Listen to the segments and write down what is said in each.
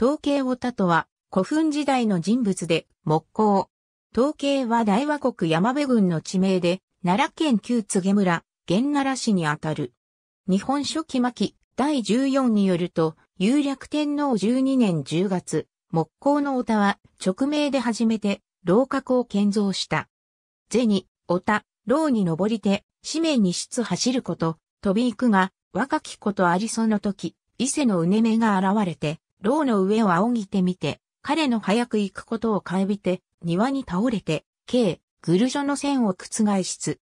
統計オタとは、古墳時代の人物で、木工。統計は大和国山部郡の地名で、奈良県旧津毛村、源奈良市にあたる。日本書紀巻、第14によると、有略天皇12年10月、木工のオタは、直命で初めて、楼閣を建造した。銭、オタ、楼に登りて、紙面に出走ること、飛び行くが、若きことありその時、伊勢のうねめが現れて、牢の上を仰ぎてみて、彼の早く行くことを変えびて、庭に倒れて、K、グルジョの線を覆しつ、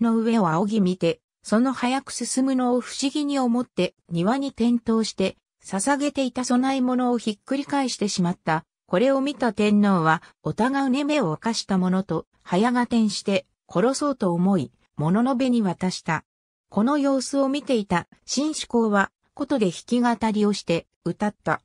の上を仰ぎ見て、その早く進むのを不思議に思って庭に転倒して、捧げていた供え物をひっくり返してしまった。これを見た天皇は、お互うね目を犯した者と、早が転して、殺そうと思い、物のべに渡した。この様子を見ていた、新志向は、ことで弾き語りをして、歌った。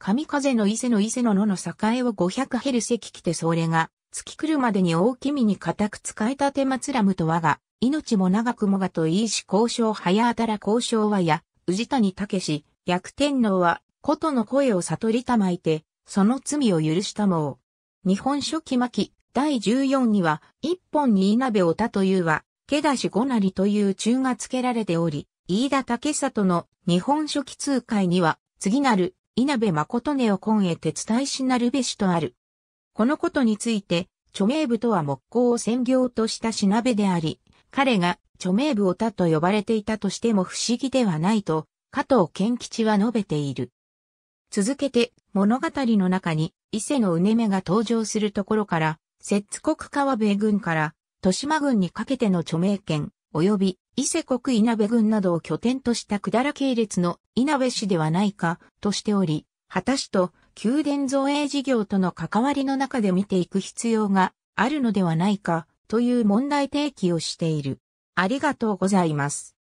神風の伊勢の伊勢の野の栄を500ヘルセ来てそれが、月来るまでに大きみに固く使えたて松らむと我が、命も長くもがといいし交渉早あたら交渉はや、宇治谷武し、逆天皇は、琴の声を悟りたまいて、その罪を許したもう。日本書紀巻、第14には、一本に稲部をたというは、けだし五なりという中がつけられており、飯田武里の日本書紀通会には、次なる稲部誠根を今へ伝いしなるべしとある。このことについて、著名部とは木工を専業としたしなべであり、彼が著名部をたと呼ばれていたとしても不思議ではないと、加藤健吉は述べている。続けて物語の中に伊勢のうねめが登場するところから、摂津国川米軍から豊島軍にかけての著名権、及び伊勢国稲部郡などを拠点とした百済系列の稲部市ではないかとしており、果たしと宮殿造営事業との関わりの中で見ていく必要があるのではないかという問題提起をしている。ありがとうございます。